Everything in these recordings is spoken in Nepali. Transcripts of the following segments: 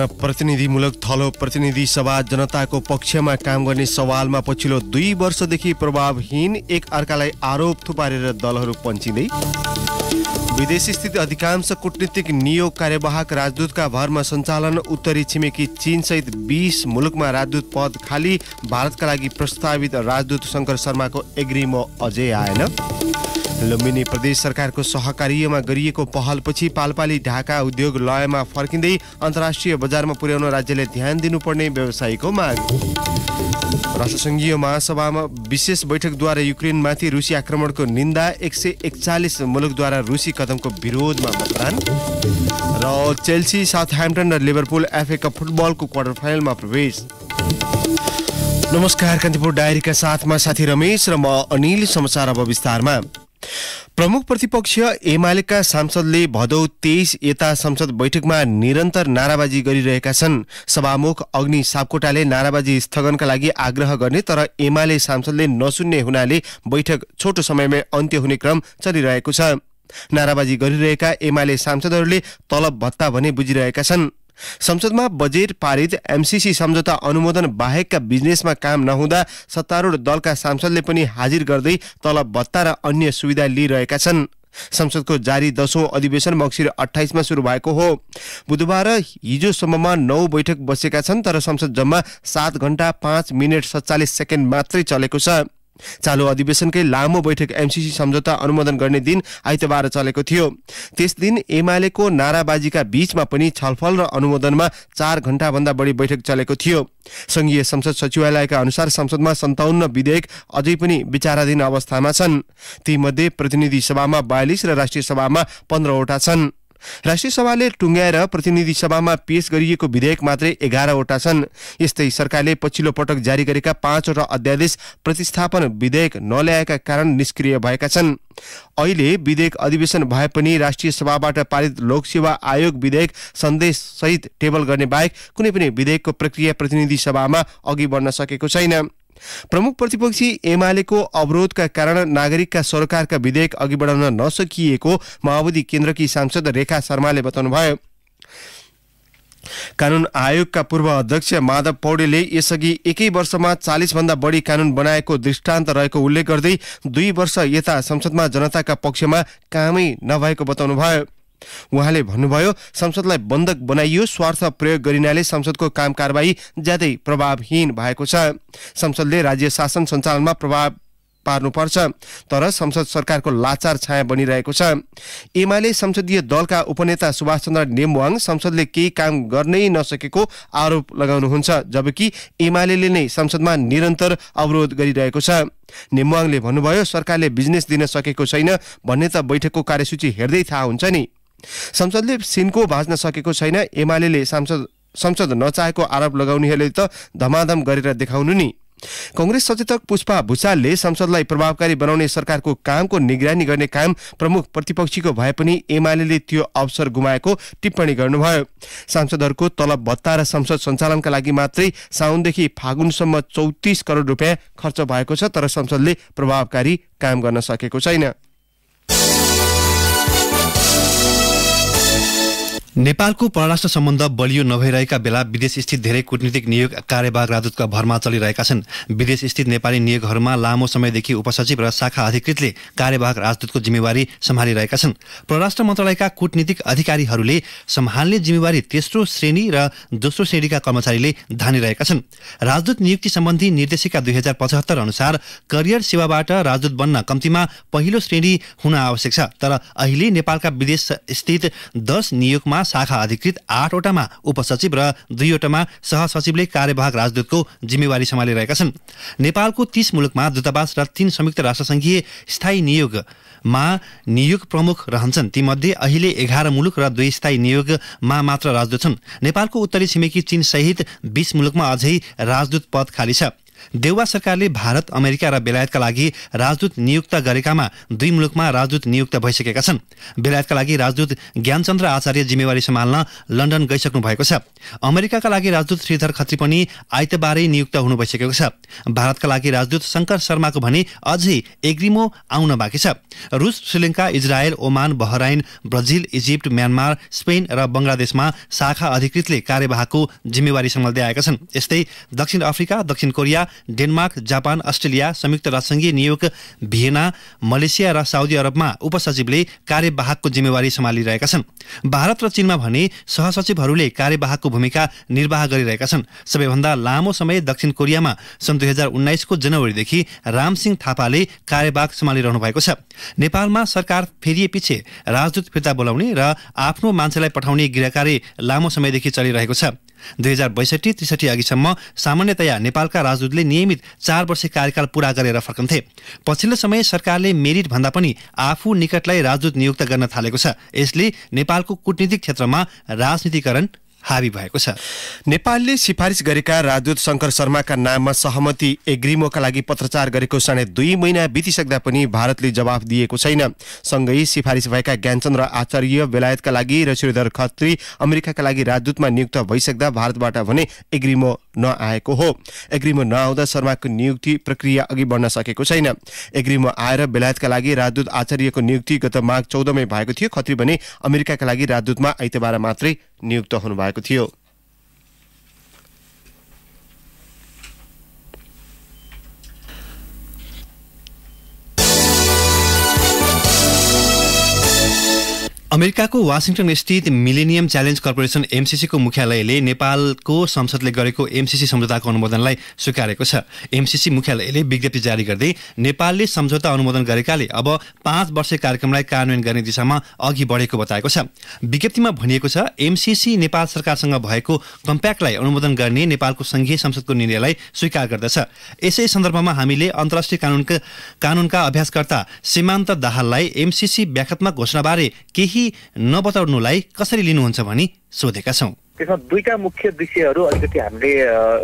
जनप्रतिनिधिमूलक प्रतिनिधिमूलक थलो प्रतिनिधि सभा जनताको पक्षमा काम गर्ने सवालमा पछिल्लो दुई वर्षदेखि प्रभावहीन एक अर्कालाई आरोप थुपारेर दलहरू पन्चिँदै स्थित अधिकांश कूटनीतिक नियोग कार्यवाहक राजदूतका भरमा सञ्चालन उत्तरी छिमेकी चीनसहित बिस मुलुकमा राजदूत पद खाली भारतका लागि प्रस्तावित राजदूत शङ्कर शर्माको एग्रिमो अझै आएन लुम्बिनी प्रदेश सरकारको सहकारीमा गरिएको पहलपछि पालपाली ढाका उद्योग लयमा फर्किँदै अन्तर्राष्ट्रिय बजारमा पुर्याउन राज्यले ध्यान दिनुपर्ने व्यवसायीको माग राष्ट्रसङ्घीय महासभामा विशेष बैठकद्वारा युक्रेनमाथि रुसी आक्रमणको निन्दा एक सय एकचालिस मुलुकद्वारा रुसी कदमको विरोधमा मतदान र चेल्सी साउथ ह्याम्पटन र लिभरपुल एफए कप फुटबलको क्वार्टर फाइनलमा प्रवेश नमस्कार कान्तिपुर डायरीका साथमा साथी रमेश र म अनिल समाचार अब विस्तारमा प्रमुख प्रतिपक्ष एमालेका सांसदले भदौ तेइस यता संसद बैठकमा निरन्तर नाराबाजी गरिरहेका छन् सभामुख अग्नि सापकोटाले नाराबाजी स्थगनका लागि आग्रह गर्ने तर एमाले सांसदले नसुन्ने हुनाले बैठक छोटो समयमै अन्त्य हुने क्रम चलिरहेको छ नाराबाजी गरिरहेका एमाले सांसदहरूले तलब भत्ता भने बुझिरहेका छन् संसदमा बजेट पारित एमसिसी सम्झौता अनुमोदन बाहेकका बिजनेसमा काम नहुँदा सत्तारूढ दलका सांसदले पनि हाजिर गर्दै तलब भत्ता र अन्य सुविधा लिइरहेका छन् संसदको जारी दसौँ अधिवेशन मक्सिर अठाइसमा सुरु भएको हो बुधबार हिजोसम्ममा नौ बैठक बसेका छन् तर संसद जम्मा सात घण्टा पाँच मिनट सत्तालिस सेकेन्ड मात्रै चलेको छ चालु अधिवेशनकै लामो बैठक एमसिसी सम्झौता अनुमोदन गर्ने दिन आइतबार चलेको थियो त्यस दिन एमालेको नाराबाजीका बीचमा पनि छलफल र अनुमोदनमा चार घण्टाभन्दा बढी बैठक चलेको थियो संघीय संसद सचिवालयका अनुसार संसदमा सन्ताउन्न विधेयक अझै पनि विचाराधीन अवस्थामा छन् तीमध्ये प्रतिनिधि सभामा बयालिस र राष्ट्रिय सभामा पन्ध्रवटा छन् राष्ट्रिय सभाले टुङ्ग्याएर प्रतिनिधि सभामा पेश गरिएको विधेयक मात्रै एघारवटा छन् यस्तै सरकारले पछिल्लो पटक जारी गरेका पाँचवटा अध्यादेश प्रतिस्थापन विधेयक नल्याएका कारण निष्क्रिय भएका छन् अहिले विधेयक अधिवेशन भए पनि राष्ट्रिय सभाबाट पारित लोकसेवा आयोग विधेयक सन्देश सहित टेबल गर्ने बाहेक कुनै पनि विधेयकको प्रक्रिया प्रतिनिधि सभामा अघि बढ्न सकेको छैन प्रमुख प्रतिपक्षी एमालेको अवरोधका कारण नागरिकका सरकारका विधेयक अघि बढाउन नसकिएको माओवादी केन्द्रकी सांसद रेखा शर्माले बताउनुभयो कानुन आयोगका पूर्व अध्यक्ष माधव पौडेले यसअघि एकै वर्षमा चालिसभन्दा बढी कानुन बनाएको दृष्टान्त रहेको उल्लेख गर्दै दुई वर्ष यता संसदमा जनताका पक्षमा कामै नभएको बताउनुभयो उहाँले भन्नुभयो संसदलाई बन्धक बनाइयो स्वार्थ प्रयोग गरिनाले संसदको काम कारवाही ज्यादै प्रभावहीन भएको छ संसदले राज्य शासन सञ्चालनमा प्रभाव पार्नुपर्छ तर संसद सरकारको लाचार छाया बनिरहेको छ एमाले संसदीय दलका उपनेता सुभाष चन्द्र नेमवाङ संसदले केही काम गर्नै नसकेको आरोप लगाउनुहुन्छ जबकि एमाले नै संसदमा निरन्तर अवरोध गरिरहेको छ नेमवाङले भन्नुभयो सरकारले बिजनेस दिन सकेको छैन भन्ने त बैठकको कार्यसूची हेर्दै थाहा हुन्छ नि संसदले सिनको भाज्न सकेको छैन एमाले सांसद संसद नचाहेको आरोप लगाउनेहरूले त धमाधम गरेर देखाउनु नि कङ्ग्रेस सचेतक पुष्पा भुषालले संसदलाई प्रभावकारी बनाउने सरकारको कामको निगरानी गर्ने काम प्रमुख प्रतिपक्षीको भए पनि एमाले त्यो अवसर गुमाएको टिप्पणी गर्नुभयो सांसदहरूको तलब भत्ता र संसद सञ्चालनका लागि मात्रै साउनदेखि फागुनसम्म चौतिस करोड रुपियाँ खर्च भएको छ तर संसदले प्रभावकारी काम गर्न सकेको छैन नेपालको परराष्ट्र सम्बन्ध बलियो नभइरहेका बेला विदेश स्थित धेरै कुटनीतिक नियोग कार्यवाहक राजदूतका भरमा चलिरहेका छन् विदेश स्थित नेपाली नियोगहरूमा लामो समयदेखि उपसचिव र शाखा अधिकृतले कार्यवाहक राजदूतको जिम्मेवारी सम्हालिरहेका छन् परराष्ट्र मन्त्रालयका कुटनीतिक अधिकारीहरूले सम्हाल्ने जिम्मेवारी तेस्रो श्रेणी र दोस्रो श्रेणीका कर्मचारीले धानिरहेका छन् राजदूत नियुक्ति सम्बन्धी निर्देशिका दुई हजार पचहत्तर अनुसार करियर सेवाबाट राजदूत बन्न कम्तीमा पहिलो श्रेणी हुन आवश्यक छ तर अहिले नेपालका विदेशस्थित दस नियोगमा जिल्लामा शाखा अधिकृत आठवटामा उपसचिव र दुईवटामा सहसचिवले कार्यवाहक राजदूतको जिम्मेवारी सम्हालिरहेका छन् नेपालको तीस मुलुकमा दूतावास र तीन संयुक्त राष्ट्रसङ्घीय स्थायी नियोगमा नियोग प्रमुख रहन्छन् तीमध्ये अहिले एघार मुलुक र दुई स्थायी नियोगमा मात्र राजदूत छन् नेपालको उत्तरी छिमेकी चीन सहित बिस मुलुकमा अझै राजदूत पद खाली छ देउवा सरकारले भारत अमेरिका र बेलायतका लागि राजदूत नियुक्त गरेकामा दुई मुलुकमा राजदूत नियुक्त भइसकेका छन् बेलायतका लागि राजदूत ज्ञानचन्द्र आचार्य जिम्मेवारी सम्हाल्न लन्डन गइसक्नु भएको छ अमेरिकाका लागि राजदूत श्रीधर खत्री पनि आइतबारै नियुक्त हुनु भइसकेको छ भारतका लागि राजदूत शङ्कर शर्माको भने अझै एग्रिमो आउन बाँकी छ रुस Sri Lanka Israel Oman Bahrain Brazil Egypt Myanmar Spain र बङ्गलादेशमा शाखा अधिकृतले कार्यवाहको जिम्मेवारी सम्हाल्दै आएका छन् यस्तै दक्षिण अफ्रिका दक्षिण कोरिया डेनमार्क जापान अस्ट्रेलिया संयुक्त राष्ट्रसङ्घीय नियोग भिएना मलेसिया र साउदी अरबमा उपसचिवले कार्यवाहकको जिम्मेवारी सम्हालिरहेका छन् भारत र चीनमा भने सहसचिवहरूले कार्यवाहकको भूमिका निर्वाह गरिरहेका छन् सबैभन्दा लामो समय दक्षिण कोरियामा सन् दुई हजार उन्नाइसको जनवरीदेखि रामसिंह थापाले कार्यवाहक सम्हालिरहनु भएको छ नेपालमा सरकार फेरिए पछि राजदूत फिर्ता बोलाउने र आफ्नो मान्छेलाई पठाउने गृहकार्य लामो समयदेखि चलिरहेको छ दुई हजार बैसठी त्रिसठी अघिसम्म सामान्यतया नेपालका राजदूतले नियमित चार वर्ष कार्यकाल पूरा गरेर फर्कन्थे पछिल्लो समय सरकारले मेरिट भन्दा पनि आफू निकटलाई राजदूत नियुक्त गर्न थालेको छ यसले नेपालको कूटनीतिक क्षेत्रमा राजनीतिकरण हावी भएको छ नेपालले सिफारिस गरेका राजदूत शङ्कर शर्माका नाममा सहमति एग्रिमोका लागि पत्रचार गरेको साढे दुई महिना बितिसक्दा पनि भारतले जवाफ दिएको छैन सँगै सिफारिस भएका ज्ञानचन्द्र आचार्य बेलायतका लागि र श्रीधर खत्री अमेरिकाका लागि राजदूतमा नियुक्त भइसक्दा भारतबाट भने एग्रिमो नआएको हो एग्रिमो नआउँदा शर्माको नियुक्ति प्रक्रिया अघि बढ्न सकेको छैन एग्रिमो आएर बेलायतका लागि राजदूत आचार्यको नियुक्ति गत माघ चौधमै भएको थियो खत्री भने अमेरिकाका लागि राजदूतमा आइतबार मात्रै नियुक्त हुनुभएको थियो अमेरिकाको वासिङटन स्थित मिलेनियम च्यालेन्ज कर्पोरेसन एमसिसीको मुख्यालयले नेपालको संसदले गरेको एमसिसी सम्झौताको अनुमोदनलाई स्वीकारेको छ एमसिसी मुख्यालयले विज्ञप्ति जारी गर्दै नेपालले सम्झौता अनुमोदन गरेकाले अब पाँच वर्ष कार्यक्रमलाई कार्यान्वयन गर्ने दिशामा अघि बढेको बताएको छ विज्ञप्तिमा भनिएको छ एमसिसी नेपाल सरकारसँग भएको कम्प्याक्टलाई अनुमोदन गर्ने नेपालको सङ्घीय संसदको निर्णयलाई स्वीकार गर्दछ यसै सन्दर्भमा हामीले अन्तर्राष्ट्रिय कानुनका कानुनका अभ्यासकर्ता सीमान्त दाहाललाई एमसिसी व्याख्यात्मक घोषणाबारे केही कि नबताउनुलाई कसरी लिनुहुन्छ भनी सोधेका छौँ त्यसमा दुईटा मुख्य विषयहरू अलिकति हामीले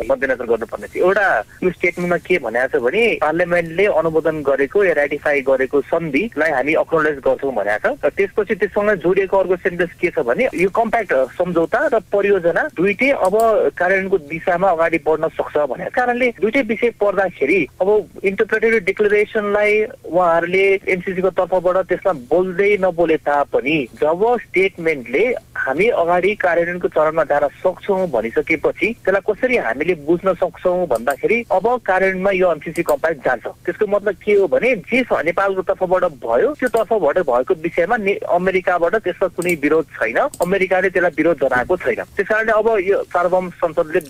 मध्यनजर गर्नुपर्ने थियो एउटा यो स्टेटमेन्टमा के भनेको छ भने पार्लियामेन्टले अनुमोदन गरेको या रेटिफाई गरेको सन्धिलाई हामी अक्नोलेज गर्छौँ भनेको छ र त्यसपछि त्यससँग जोडिएको अर्को सेन्टेन्स के छ भने यो कम्प्याक्ट सम्झौता र परियोजना दुइटै अब कार्यान्वयनको दिशामा अगाडि बढ्न सक्छ भनेको कारणले दुइटै विषय पर्दाखेरि अब इन्टरप्रेटेटिभ डिक्लेरेसनलाई उहाँहरूले एनसिसीको तर्फबाट त्यसमा बोल्दै नबोले तापनि जब स्टेटमेन्टले हामी अगाडि कार्यान्वयनको चरणमा लगाएर सक्छौँ भनिसकेपछि त्यसलाई कसरी हामीले बुझ्न सक्छौँ भन्दाखेरि अब कार्यान्वयनमा यो एमसिसी कम्पाइल जान्छ त्यसको मतलब के हो भने जे नेपालको तर्फबाट भयो त्यो तर्फबाट भएको विषयमा अमेरिकाबाट त्यसमा कुनै विरोध छैन अमेरिकाले त्यसलाई विरोध जनाएको छैन त्यस अब यो सार्वभौम संसदले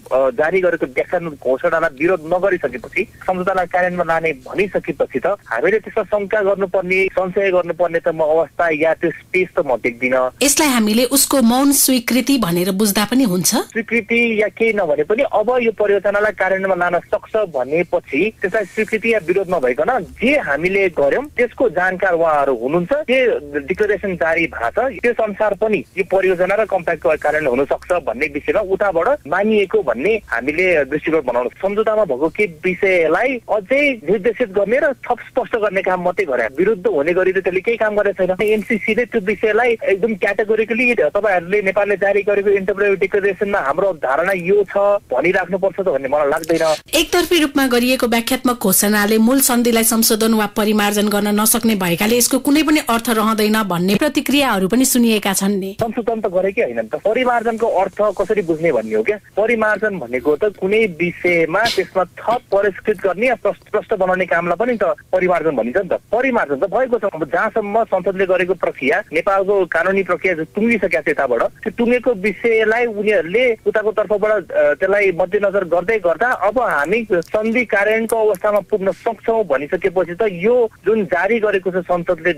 जारी गरेको व्याख्यान घोषणालाई विरोध नगरिसकेपछि सम्झौतालाई कार्यान्वयनमा लाने भनिसकेपछि त हामीले त्यसमा शङ्का गर्नुपर्ने संशय गर्नुपर्ने त म अवस्था या त्यो स्पेस त म देख्दिनँ यसलाई हामीले उसको मौन स्वीकृति भनेर बुझ्दा पनि हुन्छ स्वीकृति या केही नभने पनि अब यो परियोजनालाई कार्यान्वयनमा लान सक्छ भनेपछि त्यसलाई स्वीकृति या विरोध नभइकन जे हामीले गर्यौँ त्यसको जानकार उहाँहरू हुनुहुन्छ त्यो डिक्लेरेसन जारी भएको छ त्यस अनुसार पनि यो परियोजना र कम्प्याक्टको कार्यान्वयन हुन सक्छ भन्ने विषयमा उताबाट मानिएको भन्ने हामीले दृष्टिकोण बनाउनु सम्झौतामा भएको के विषयलाई अझै निर्देशित गर्ने र थप स्पष्ट गर्ने काम मात्रै गरे विरुद्ध हुने गरी त त्यसले केही काम गरेको छैन एनसिसीले त्यो विषयलाई एकदम क्याटेगोरिकली तपाईँहरूले नेपालले जारी गरेको इन्टरप्रेट थेरापेटिक हाम्रो धारणा यो छ भनिराख्नुपर्छ त भन्ने मलाई लाग्दैन एकतर्फी रूपमा गरिएको व्याख्यात्मक घोषणाले मूल सन्धिलाई संशोधन वा परिमार्जन गर्न नसक्ने भएकाले यसको कुनै पनि अर्थ रहँदैन भन्ने प्रतिक्रियाहरू पनि सुनिएका छन् नि संशोधन त गरेकै होइन त परिमार्जनको अर्थ कसरी बुझ्ने भन्ने हो क्या परिमार्जन भनेको त कुनै विषयमा त्यसमा थप परिष्कृत गर्ने प्रष्ट बनाउने कामलाई पनि त परिमार्जन भनिन्छ नि त परिमार्जन त भएको छ अब जहाँसम्म संसदले गरेको प्रक्रिया नेपालको कानुनी प्रक्रिया टुङ्गिसकेका छ यताबाट त्यो टुङ्गेको विषयलाई त्यसलाई उनीहरूले उताको तर्फबाट त्यसलाई मध्यनजर गर्दै गर्दा अब हामी सन्धि कार्यान्वयनको अवस्थामा पुग्न सक्छौँ भनिसकेपछि त यो जुन जारी गरेको छ संसदले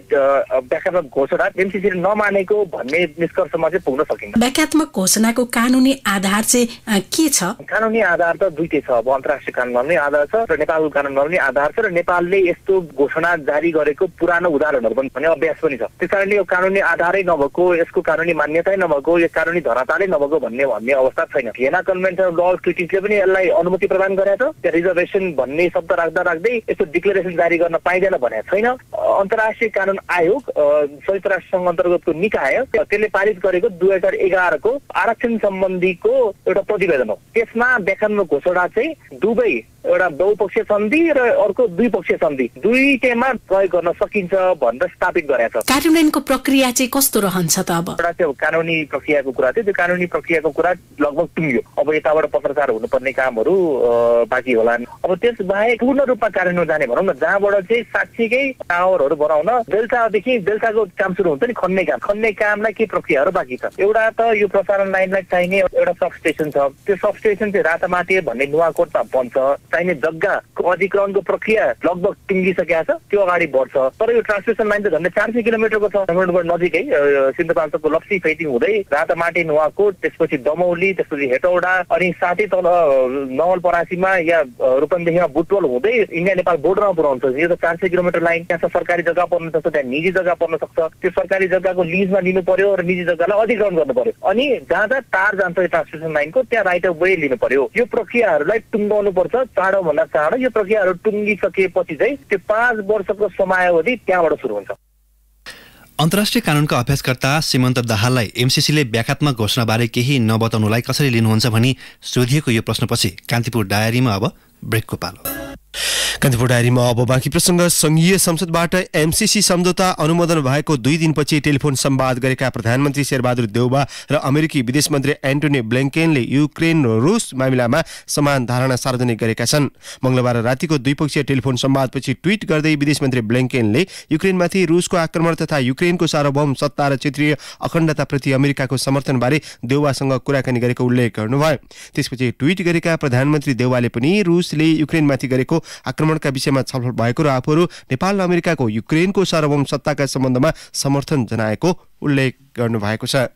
व्याख्यात्मक घोषणा एमसिसीले नमानेको भन्ने निष्कर्षमा चाहिँ पुग्न सकिन्छ व्याख्यात्मक घोषणाको कानुनी आधार चाहिँ के छ कानुनी आधार त दुइटै छ अब अन्तर्राष्ट्रिय कानुनमा पनि आधार छ र नेपालको कानुनमा पनि आधार छ र नेपालले यस्तो घोषणा जारी गरेको पुरानो उदाहरणहरू पनि भने अभ्यास पनि छ त्यस कारणले यो कानुनी आधारै नभएको यसको कानुनी मान्यतै नभएको यो कानुनी धरातालै नभएको नभएको भन्ने भन्ने अवस्था छैन हेना कन्भेन्सन ल क्रिटिक्सले पनि यसलाई अनुमति प्रदान गरेछ त्यहाँ रिजर्भेसन भन्ने शब्द राख्दा राख्दै यस्तो डिक्लेरेसन जारी गर्न पाइँदैन भनेको छैन अन्तर्राष्ट्रिय कानुन आयोग संयुक्त राष्ट्र सङ्घ अन्तर्गतको निकाय त्यसले पारित गरेको दुई हजार एघारको आरक्षण सम्बन्धीको एउटा प्रतिवेदन हो त्यसमा व्याख्यानको घोषणा चाहिँ दुवै एउटा बहुपक्षीय सन्धि र अर्को द्विपक्षीय सन्धि दुईटैमा प्रयोग गर्न सकिन्छ भनेर स्थापित गरेको छ कार्यान्वयनको प्रक्रिया चाहिँ कस्तो रहन्छ त अब एउटा कानुनी प्रक्रियाको कुरा थियो त्यो कानुनी प्रक्रियाको कुरा लगभग टुङ्ग्यो अब यताबाट पत्रचार हुनुपर्ने कामहरू बाँकी होला अब त्यस बाहेक पूर्ण रूपमा कार्यान्वयन जाने भनौँ न जहाँबाट चाहिँ साक्षीकै टावरहरू बनाउन बेलुकादेखि बेलुकाको काम सुरु हुन्छ नि खन्ने काम खन्ने कामलाई के प्रक्रियाहरू बाँकी छ एउटा त यो प्रसारण लाइनलाई चाहिने एउटा स्टेसन छ त्यो स्टेसन चाहिँ रातामाटे भन्ने नुवाकोटमा बन्छ चाहिने जग्गाको अधिग्रहणको प्रक्रिया लगभग टुङ्गिसकेका छ त्यो अगाडि बढ्छ तर यो ट्रान्समिसन लाइन त झन्डै चार सय किलोमिटरको छ नजिकै सिन्धुपाल्चोको लप्सी फेटिङ हुँदै रातामाटी नुवाकोट त्यसपछि दमौली त्यसपछि हेटौडा अनि साथै तल नवलपरासीमा या रूपन्देहीमा बुटवल हुँदै इन्डिया नेपाल बोर्डरमा पुऱ्याउँछ यो त चार सय किलोमिटर लाइन त्यहाँ सरकारी जग्गा पर्न सक्छ त्यहाँ निजी जग्गा पर्न सक्छ त्यो सरकारी जग्गाको लिजमा लिनु पर्यो र निजी जग्गालाई अधिग्रहण गर्नु पर्यो अनि जहाँ जहाँ तार जान्छ यो ट्रान्समिसन लाइनको त्यहाँ राइट अफ वे लिनु पर्यो यो प्रक्रियाहरूलाई टुङ्गाउनु पर्छ चाँडोभन्दा चाँडो यो प्रक्रियाहरू टुङ्गिसकेपछि चाहिँ त्यो पाँच वर्षको समयावधि त्यहाँबाट सुरु हुन्छ अन्तर्राष्ट्रिय कानुनका अभ्यासकर्ता सीमन्त दाहाललाई एमसिसीले व्याख्यात्मक घोषणाबारे केही नबताउनुलाई कसरी लिनुहुन्छ भनी सोधिएको यो प्रश्नपछि कान्तिपुर डायरीमा अब ब्रेकको पालो कान्तिपुर डायरीमा अब बाँकी प्रसङ्ग सङ्घीय संसदबाट एमसिसी सम्झौता अनुमोदन भएको दुई दिनपछि टेलिफोन सम्वाद गरेका प्रधानमन्त्री शेरबहादुर देउबा र अमेरिकी विदेश मन्त्री एन्टोनी ब्लेङ्केनले युक्रेन र रुस मामिलामा समान धारणा सार्वजनिक गरेका छन् मङ्गलबार रातिको द्विपक्षीय टेलिफोन सम्वादपछि ट्विट गर्दै विदेश मन्त्री ब्लेङ्केनले युक्रेनमाथि रुसको आक्रमण तथा युक्रेनको सार्वभौम सत्ता र क्षेत्रीय अखण्डताप्रति अमेरिकाको समर्थनबारे देउवासँग कुराकानी गरेको उल्लेख गर्नुभयो त्यसपछि ट्विट गरेका प्रधानमन्त्री देउवाले पनि रुसले युक्रेनमाथि गरेको आक्रमणका विषयमा छलफल भएको र आफूहरू नेपाल र अमेरिकाको युक्रेनको सार्वभौम सत्ताका सम्बन्धमा समर्थन जनाएको उल्लेख गर्नुभएको छ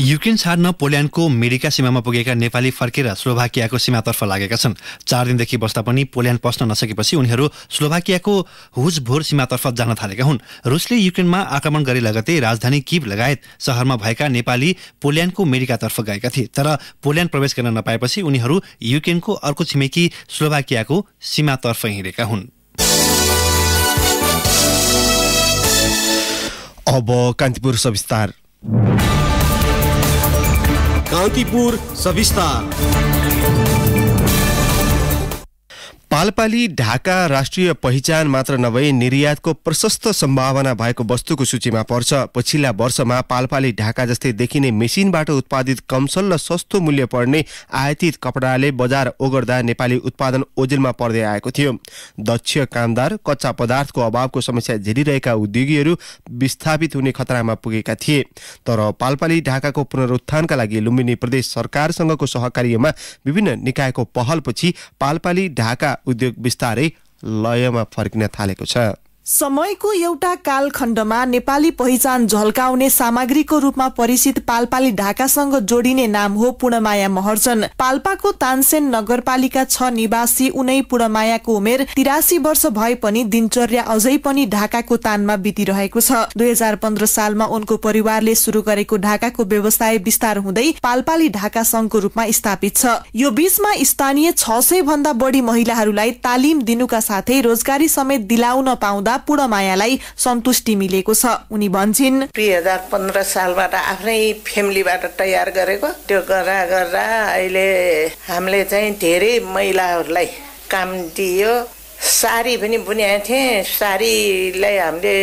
युक्रेन छाड्न पोल्यान्डको मेडिका सीमामा पुगेका नेपाली फर्केर स्लोभाकियाको सीमातर्फ लागेका छन् चार दिनदेखि बस्दा पनि पोल्यान्ड पस्न नसकेपछि उनीहरू स्लोभाकियाको हुजभोर सीमातर्फ जान थालेका हुन् रुसले युक्रेनमा आक्रमण गरे लगतै राजधानी किब लगायत सहरमा भएका नेपाली पोल्यान्डको मेडिकातर्फ गएका थिए तर पोल्यान्ड प्रवेश गर्न नपाएपछि उनीहरू युक्रेनको अर्को छिमेकी स्लोभाकियाको सीमातर्फ हिँडेका हुन् अब कान्तिपुर सविस्तार કાંતિપુર સવિસ્તાર पालपाली ढाका राष्ट्रिय पहिचान मात्र नभई निर्यातको प्रशस्त सम्भावना भएको वस्तुको सूचीमा पर्छ पछिल्ला वर्षमा पालपाली ढाका जस्तै देखिने मेसिनबाट उत्पादित कमसल र सस्तो मूल्य पर्ने आयातित कपडाले बजार ओगर्दा नेपाली उत्पादन ओजेलमा पर्दै आएको थियो दक्ष कामदार कच्चा पदार्थको अभावको समस्या झेलिरहेका उद्योगीहरू विस्थापित हुने खतरामा पुगेका थिए तर पालपाली ढाकाको पुनरुत्थानका लागि लुम्बिनी प्रदेश सरकारसँगको सहकार्यमा विभिन्न निकायको पहलपछि पालपाली ढाका उद्योग बिस्तारै लयमा फर्किन थालेको छ समयको एउटा कालखण्डमा नेपाली पहिचान झल्काउने सामग्रीको रूपमा परिचित पाल्पाली ढाकासँग जोडिने नाम हो पूर्णमाया महर्जन पाल्पाको तानसेन नगरपालिका छ निवासी उनै पूर्णमायाको उमेर तिरासी वर्ष भए पनि दिनचर्या अझै पनि ढाकाको तानमा बितिरहेको छ दुई हजार पन्ध्र सालमा उनको परिवारले शुरू गरेको ढाकाको व्यवसाय विस्तार हुँदै पाल्पाली ढाका संघको रूपमा स्थापित छ यो बीचमा स्थानीय छ सय भन्दा बढी महिलाहरूलाई तालिम दिनुका साथै रोजगारी समेत दिलाउन पाउँदा गर्दा पूर्णमायालाई सन्तुष्टि मिलेको छ उनी भन्छन् दुई हजार पन्ध्र सालबाट आफ्नै फेमिलीबाट तयार गरेको त्यो गर्दा गर्दा अहिले हामीले चाहिँ धेरै महिलाहरूलाई काम दियो साडी पनि बुनिएको थिएँ साडीलाई हामीले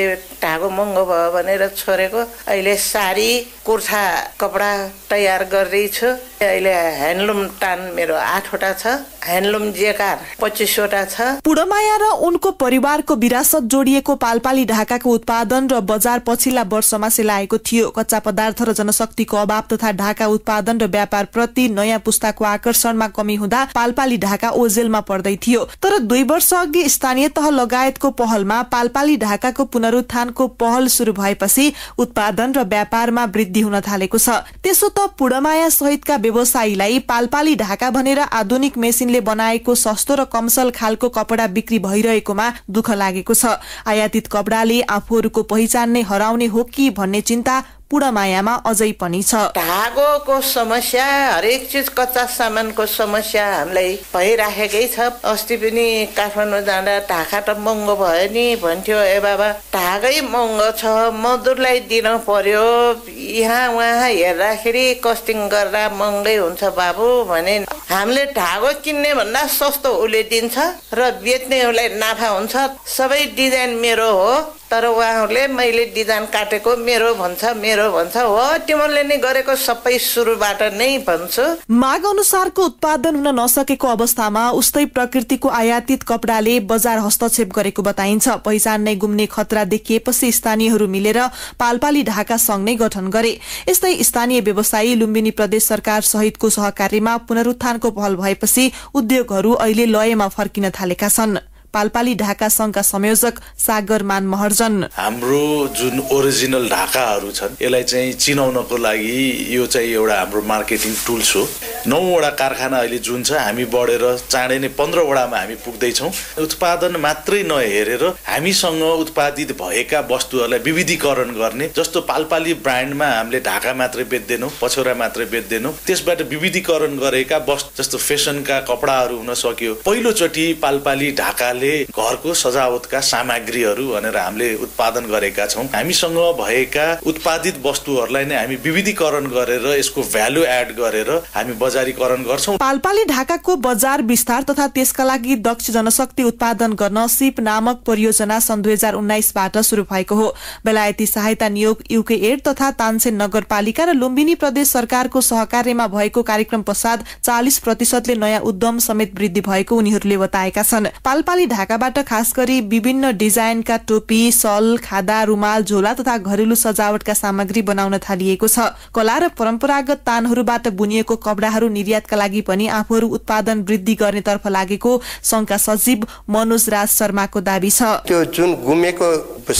ढाको महँगो भयो भनेर छोडेको अहिले साडी कुर्था कपडा तयार गर्दैछु अहिले ह्यान्डलुम टान मेरो आठवटा छ ह्यान्डलुम जेकार पच्चिसवटा छ पुडमाया र उनको परिवारको विरासत जोडिएको पालपाली ढाकाको उत्पादन र बजार पछिल्ला वर्षमा सेलाएको थियो कच्चा पदार्थ र जनशक्तिको अभाव तथा ढाका उत्पादन र व्यापार प्रति नयाँ पुस्ताको आकर्षणमा कमी हुँदा पालपाली ढाका ओजेलमा पर्दै थियो तर दुई वर्ष अघि स्थानीय तह लगायतको पहलमा पालपाली ढाकाको पुनरुत्थानको पहल शुरू भएपछि उत्पादन र व्यापारमा वृद्धि हुन थालेको छ त्यसो त पुडमाया सहितका व्यवसायीलाई पालपाली ढाका भनेर आधुनिक मेसिन चीनले बनाएको सस्तो र कमसल खालको कपड़ा बिक्री भइरहेकोमा दुःख लागेको छ आयातित कपड़ाले आफूहरूको पहिचान नै हराउने हो कि भन्ने चिन्ता पूर्णमायामा अझै पनि छ धागोको समस्या हरेक चिज कच्चा सामानको समस्या हामीलाई भइराखेकै छ अस्ति पनि काठमाडौँ जाँदा ढाका त महँगो भयो नि भन्थ्यो ए बाबा धागै महँगो छ मजदुरलाई दिन पर्यो यहाँ उहाँ हेर्दाखेरि कस्टिङ गर्दा महँगै हुन्छ बाबु भने हामीले धागो किन्ने भन्दा सस्तो उसले दिन्छ र बेच्नेलाई नाफा हुन्छ सबै डिजाइन मेरो हो तर उहाँहरूले मैले डिजाइन काटेको मेरो भन्छ मेरो भन्छ हो तिमीहरूले नै गरेको सबै सुरुबाट नै भन्छु माग अनुसारको उत्पादन हुन नसकेको अवस्थामा उस्तै प्रकृतिको आयातित कपडाले बजार हस्तक्षेप गरेको बताइन्छ पहिचान नै गुम्ने खतरा देखिएपछि स्थानीयहरू मिलेर पालपाली ढाका संघ नै गठन गरे यस्तै स्थानीय व्यवसायी लुम्बिनी प्रदेश सरकार सहितको सहकार्यमा पुनरुत्थानको पहल भएपछि उद्योगहरू अहिले लयमा फर्किन थालेका छन् पालपाली ढाका संघका संयोजक सागर मान महर्जन हाम्रो जुन ओरिजिनल ढाकाहरू छन् यसलाई चाहिँ चिनाउनको लागि यो चाहिँ एउटा हाम्रो मार्केटिङ टुल्स हो नौवटा कारखाना अहिले जुन छ हामी बढेर चाँडै नै पन्ध्रवटामा हामी पुग्दैछौँ उत्पादन मात्रै नहेरेर हामीसँग उत्पादित भएका वस्तुहरूलाई विविधीकरण गर्ने जस्तो पालपाली ब्रान्डमा हामीले ढाका मात्रै बेच्दैनौँ पछौरा मात्रै बेच्दैनौँ त्यसबाट विविधीकरण गरेका वस्तु जस्तो फेसनका कपडाहरू हुन सक्यो पहिलोचोटि पालपाली ढाकाले उहाँले घरको सजावटका सामग्रीहरू भनेर हामीले उत्पादन गरेका छौँ हामीसँग भएका उत्पादित वस्तुहरूलाई नै हामी विविधीकरण गरेर यसको भ्यालु एड गरेर हामी बजारीकरण गर्छौँ पाल्पाले ढाकाको बजार विस्तार तथा त्यसका लागि दक्ष जनशक्ति उत्पादन गर्न सिप नामक परियोजना सन् दुई हजार उन्नाइसबाट शुरू भएको हो बेलायती सहायता नियोग युके एड तथा तानसेन नगरपालिका र लुम्बिनी प्रदेश सरकारको सहकार्यमा भएको कार्यक्रम पश्चात चालिस प्रतिशतले नयाँ उद्यम समेत वृद्धि भएको उनीहरूले बताएका छन् पालपाली ढाकाबाट खास गरी विभिन्न डिजाइनका टोपी सल खादा रुमाल झोला तथा घरेलु सजावटका सामग्री बनाउन थालिएको छ कला र परम्परागत तानहरूबाट बुनिएको कपडाहरू निर्यातका लागि पनि आफूहरू उत्पादन वृद्धि गर्नेतर्फ लागेको संघका सचिव मनोज राज शर्माको दावी छ त्यो जुन गुमेको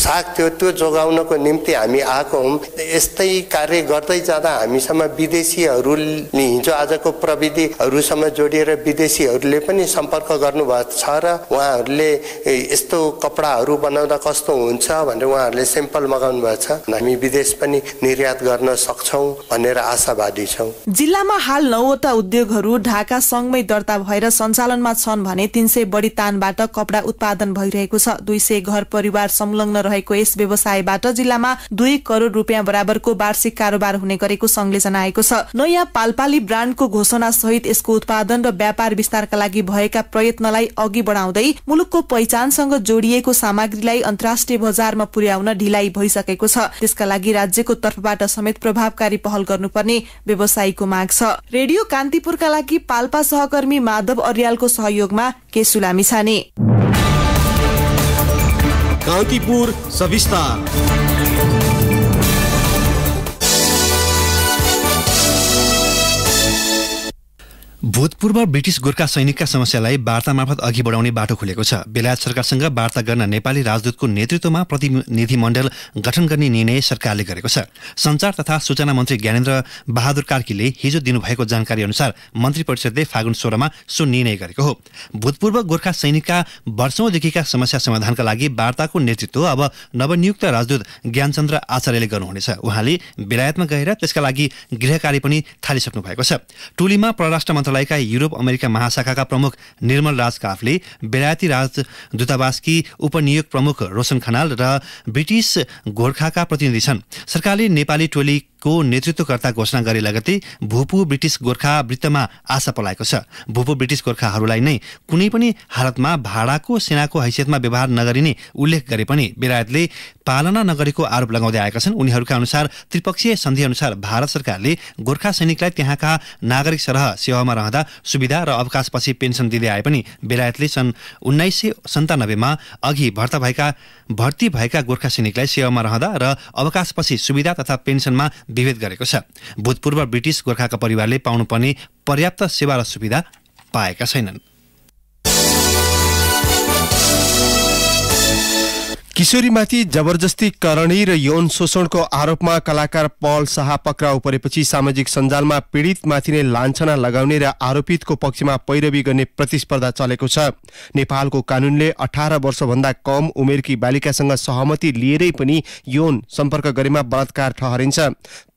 साग थियो त्यो जोगाउनको निम्ति हामी आएको हौँ यस्तै कार्य गर्दै जाँदा हामीसम्म विदेशीहरूले हिजो आजको प्रविधिहरूसँग जोडिएर विदेशीहरूले पनि सम्पर्क गर्नुभएको छ र उहाँ उहाँहरूले यस्तो कपडाहरू बनाउँदा कस्तो हुन्छ भनेर उहाँहरूले सेम्पल मगाउनु भएको छ हामी विदेश पनि निर्यात गर्न सक्छौँ भनेर आशावादी छौँ जिल्लामा हाल नौवटा उद्योगहरू ढाका सङ्घमै दर्ता भएर सञ्चालनमा छन् भने तिन सय बढी तानबाट कपडा उत्पादन भइरहेको छ दुई सय घर परिवार संलग्न रहेको यस व्यवसायबाट जिल्लामा दुई करोड रुपियाँ बराबरको वार्षिक कारोबार हुने गरेको संघले जनाएको छ नयाँ पालपाली ब्रान्डको घोषणा सहित यसको उत्पादन र व्यापार विस्तारका लागि भएका प्रयत्नलाई अघि बढाउँदै मुलुकको पहिचानसँग जोडिएको सामग्रीलाई अन्तर्राष्ट्रिय बजारमा पुर्याउन ढिलाइ भइसकेको छ त्यसका लागि राज्यको तर्फबाट समेत प्रभावकारी पहल गर्नुपर्ने व्यवसायीको माग छ रेडियो कान्तिपुरका लागि पाल्पा सहकर्मी माधव अर्यालको सहयोगमा केशु लामिछाने कान्तिपुर सविस्तार भूतपूर्व ब्रिटिस गोर्खा सैनिकका समस्यालाई वार्ता मार्फत अघि बढाउने बाटो खुलेको छ बेलायत सरकारसँग वार्ता गर्न नेपाली राजदूतको नेतृत्वमा प्रतिनिधिमण्डल गठन गर्ने निर्णय सरकारले गरेको छ संचार तथा सूचना मन्त्री ज्ञानेन्द्र बहादुर कार्कीले हिजो दिनुभएको जानकारी अनुसार मन्त्री परिषदले फागुन सोह्रमा सो निर्णय गरेको हो भूतपूर्व गोर्खा सैनिकका वर्षौंदेखिका समस्या समाधानका लागि वार्ताको नेतृत्व अब नवनियुक्त राजदूत ज्ञानचन्द्र आचार्यले गर्नुहुनेछ उहाँले बेलायतमा गएर त्यसका लागि गृह कार्य पनि थालिसक्नु भएको छ टोलीमा परराष्ट्र मन्त्र मन्त्रालयका युरोप अमेरिका महाशाखाका प्रमुख निर्मल राज काफले बेलायती राज दूतावासकी उपनियोग प्रमुख रोशन खनाल र ब्रिटिस गोर्खाका प्रतिनिधि छन् सरकारले नेपाली टोली को नेतृत्वकर्ता घोषणा गरे लगतै भूपू ब्रिटिस गोर्खा वृत्तमा आशा पलाएको छ भूपू ब्रिटिस गोर्खाहरूलाई नै कुनै पनि हालतमा भाडाको सेनाको हैसियतमा व्यवहार नगरिने उल्लेख गरे पनि बेलायतले पालना नगरेको आरोप लगाउँदै आएका छन् उनीहरूका अनुसार त्रिपक्षीय सन्धि अनुसार भारत सरकारले गोर्खा सैनिकलाई त्यहाँका नागरिक सरह सेवामा रहँदा सुविधा र अवकाशपछि पेन्सन दिँदै आए पनि बेलायतले सन् उन्नाइस सय सन्तानब्बेमा अघि भर्ता भएका भर्ती भएका गोर्खा सैनिकलाई सेवामा रहँदा र अवकाशपछि सुविधा तथा पेन्सनमा विभेद गरेको छ भूतपूर्व ब्रिटिस गोर्खाका परिवारले पाउनुपर्ने पर्याप्त सेवा र सुविधा पाएका छैनन् किशोरीमाथि जबरजस्ती करणी र यौन शोषणको आरोपमा कलाकार पल शाह पक्राउ परेपछि सामाजिक सञ्जालमा पीडितमाथि नै लान्छना लगाउने र आरोपितको पक्षमा पैरवी गर्ने प्रतिस्पर्धा चलेको छ नेपालको कानूनले अठार वर्षभन्दा कम उमेरकी बालिकासँग सहमति लिएरै पनि यौन सम्पर्क गरेमा बलात्कार ठहरिन्छ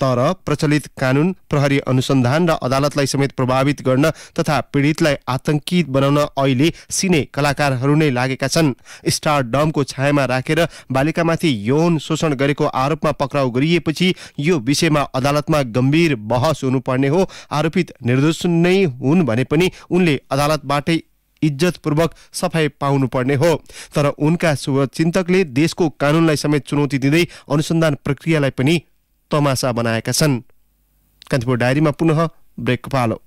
तर प्रचलित कानून प्रहरी अनुसन्धान र अदालतलाई समेत प्रभावित गर्न तथा पीडितलाई आतंकित बनाउन अहिले सिने कलाकारहरू नै लागेका छन् स्टार डमको छायामा राखेर राखेर बालिकामाथि यौन शोषण गरेको आरोपमा पक्राउ गरिएपछि यो विषयमा अदालतमा गम्भीर बहस हुनुपर्ने हो आरोपित निर्दोष नै हुन् भने पनि उनले अदालतबाटै इज्जतपूर्वक सफाई पाउनुपर्ने हो तर उनका शुभचिन्तकले देशको कानुनलाई समेत चुनौती दिँदै अनुसन्धान प्रक्रियालाई पनि तमासा बनाएका छन् कान्तिपुर डायरीमा पुनः ब्रेक पालो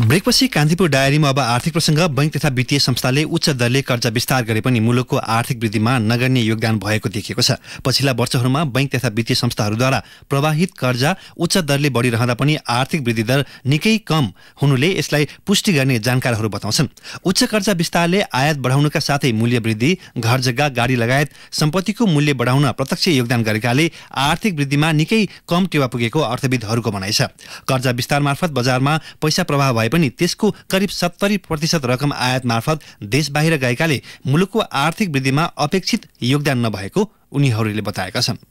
ब्रेकपछि कान्तिपुर डायरीमा अब आर्थिक प्रसङ्ग बैंक तथा वित्तीय संस्थाले उच्च दरले कर्जा विस्तार गरे पनि मुलुकको आर्थिक वृद्धिमा नगर्ने योगदान भएको देखिएको छ पछिल्ला वर्षहरूमा बैंक तथा वित्तीय संस्थाहरूद्वारा प्रवाहित कर्जा उच्च दरले बढिरहँदा पनि आर्थिक वृद्धि दर निकै कम हुनुले यसलाई पुष्टि गर्ने जानकारहरू बताउँछन् उच्च कर्जा विस्तारले आयात बढाउनुका साथै मूल्य वृद्धि घर जग्गा गाडी लगायत सम्पत्तिको मूल्य बढाउन प्रत्यक्ष योगदान गरेकाले आर्थिक वृद्धिमा निकै कम टेवा पुगेको अर्थविदहरूको भनाइ छ कर्जा विस्तार मार्फत बजारमा पैसा प्रवाह भए पनि त्यसको करिब सत्तरी प्रतिशत रकम आयात मार्फत देश बाहिर गएकाले मुलुकको आर्थिक वृद्धिमा अपेक्षित योगदान नभएको उनीहरूले बताएका छन्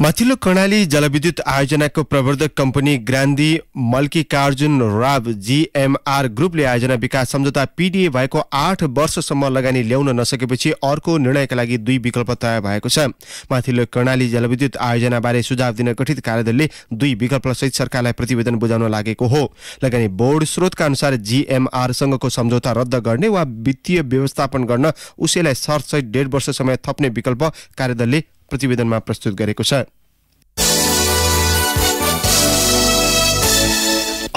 माथिल्लो कर्णाली जलविद्युत आयोजनाको प्रवर्धक कम्पनी ग्रान्दी मल्किकार्जुन राव जीएमआर ग्रुपले आयोजना विकास सम्झौता पिडिए भएको आठ वर्षसम्म लगानी ल्याउन नसकेपछि अर्को निर्णयका लागि दुई विकल्प तय भएको छ माथिल्लो कर्णाली जलविद्युत आयोजनाबारे सुझाव दिन गठित कार्यदलले दुई विकल्पसहित सरकारलाई प्रतिवेदन बुझाउन लागेको हो लगानी बोर्ड स्रोतका अनुसार जीएमआरसँगको सम्झौता रद्द गर्ने वा वित्तीय व्यवस्थापन गर्न उसैलाई सरसहित डेढ वर्ष समय थप्ने विकल्प कार्यदलले प्रतिवेदनमा प्रस्तुत गरेको छ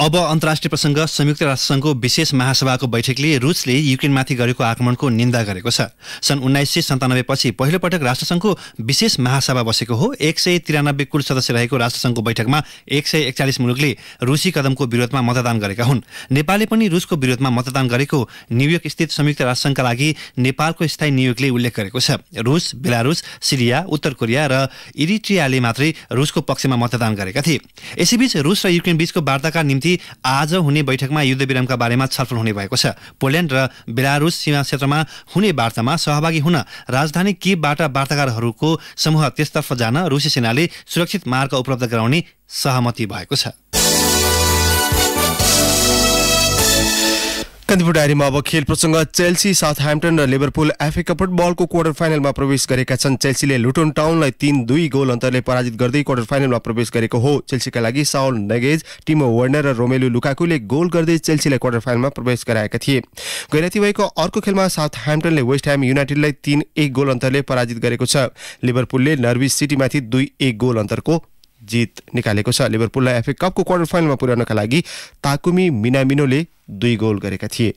अब अन्तर्राष्ट्रिय प्रसङ्ग संयुक्त राष्ट्रसङ्घको विशेष महासभाको बैठकले रुसले युक्रेनमाथि गरेको आक्रमणको निन्दा गरेको छ सन् उन्नाइस सय सन्तानब्बे पछि पहिलोपटक राष्ट्रसङ्घको विशेष महासभा बसेको हो एक सय तिरानब्बे कुल सदस्य रहेको राष्ट्रसङ्घको बैठकमा एक सय एकचालिस मुलुकले रुसी कदमको विरोधमा मतदान गरेका हुन् नेपालले पनि रुसको विरोधमा मतदान गरेको न्युयोर्क स्थित संयुक्त राष्ट्रसङ्घका लागि नेपालको स्थायी नियोगले उल्लेख गरेको छ रुस बेलारुस सिरिया उत्तर कोरिया र इरिट्रियाले मात्रै रुसको पक्षमा मतदान गरेका थिए यसैबीच रुस र युक्रेन बीचको वार्ताका निम्ति निम्ति आज हुने बैठकमा युद्धविरामका बारेमा छलफल हुने भएको छ पोल्यान्ड र बेलारुस सीमा क्षेत्रमा हुने वार्तामा सहभागी हुन राजधानी किबबाट वार्ताकारहरूको समूह त्यसतर्फ जान रुसी सेनाले सुरक्षित मार्ग उपलब्ध गराउने सहमति भएको छ कन्दीपुर डायरीमा अब खेल प्रसङ्ग चेल्सी साउथ ह्याम्पटन र लिभरपुल एफए कप फुटबलको क्वार्टर फाइनलमा प्रवेश गरेका छन् चेल्सीले लुटोन टाउनलाई तिन दुई गोल अन्तरले पराजित गर्दै क्वार्टर फाइनलमा प्रवेश गरेको हो चेल्सीका लागि साउल नगेज टिमो वर्नर र रोमेलु लुकाकुले गोल गर्दै चेल्सीलाई क्वार्टर फाइनलमा प्रवेश गराएका थिए गैराती भएको अर्को खेलमा साउथ ह्याम्पटनले वेस्ट ह्याम युनाइटेडलाई तिन एक गोल अन्तरले पराजित गरेको छ लिभरपुलले नर्विस सिटीमाथि दुई एक गोल अन्तरको जित निकालेको छ लिभरपुललाई एफए कपको क्वार्टर फाइनलमा पुर्याउनका लागि ताकुमी मिनामिनोले दुई गोल गरेका थिए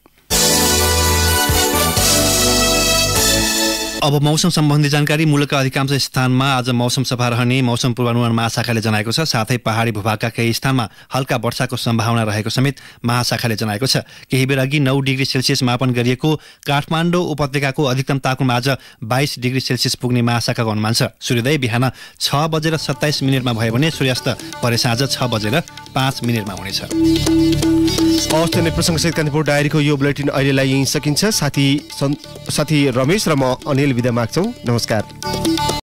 अब मौसम सम्बन्धी जानकारी मुलुकका अधिकांश स्थानमा आज मौसम सफा रहने मौसम पूर्वानुमान महाशाखाले जनाएको छ साथै पहाडी भूभागका केही स्थानमा हल्का वर्षाको सम्भावना रहेको समेत महाशाखाले जनाएको छ केही बेर अघि नौ डिग्री सेल्सियस मापन गरिएको काठमाडौँ उपत्यकाको अधिकतम तापक्रम आज बाइस डिग्री सेल्सियस पुग्ने महाशाखाको अनुमान छ सूर्योदय बिहान छ बजेर सत्ताइस मिनटमा भयो भने सूर्यास्त भरे साँझ छ बजेर पाँच मिनटमा हुनेछ हवस् डायरीको यो बुलेटिन अहिलेलाई यहीँ सकिन्छ साथी साथी रमेश र म अनिल रेल विदा माग्छौँ नमस्कार